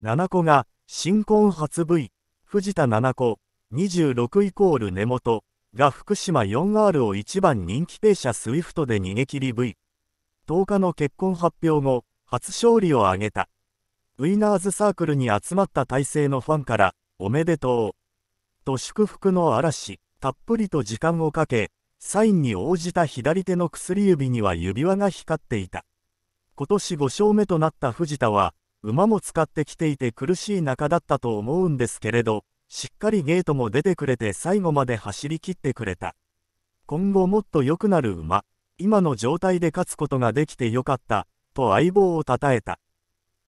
七子が、新婚初 V、藤田七子、26イコール根本、が福島 4R を1番人気停車スウィフトで逃げ切り V。10日の結婚発表後、初勝利を挙げた。ウィナーズサークルに集まった体制のファンから、おめでとう。と祝福の嵐、たっぷりと時間をかけ、サインに応じた左手の薬指には指輪が光っていた。今年5勝目となった藤田は、馬も使ってきていて苦しい中だったと思うんですけれど、しっかりゲートも出てくれて最後まで走り切ってくれた。今後もっと良くなる馬、今の状態で勝つことができてよかった、と相棒を称えた。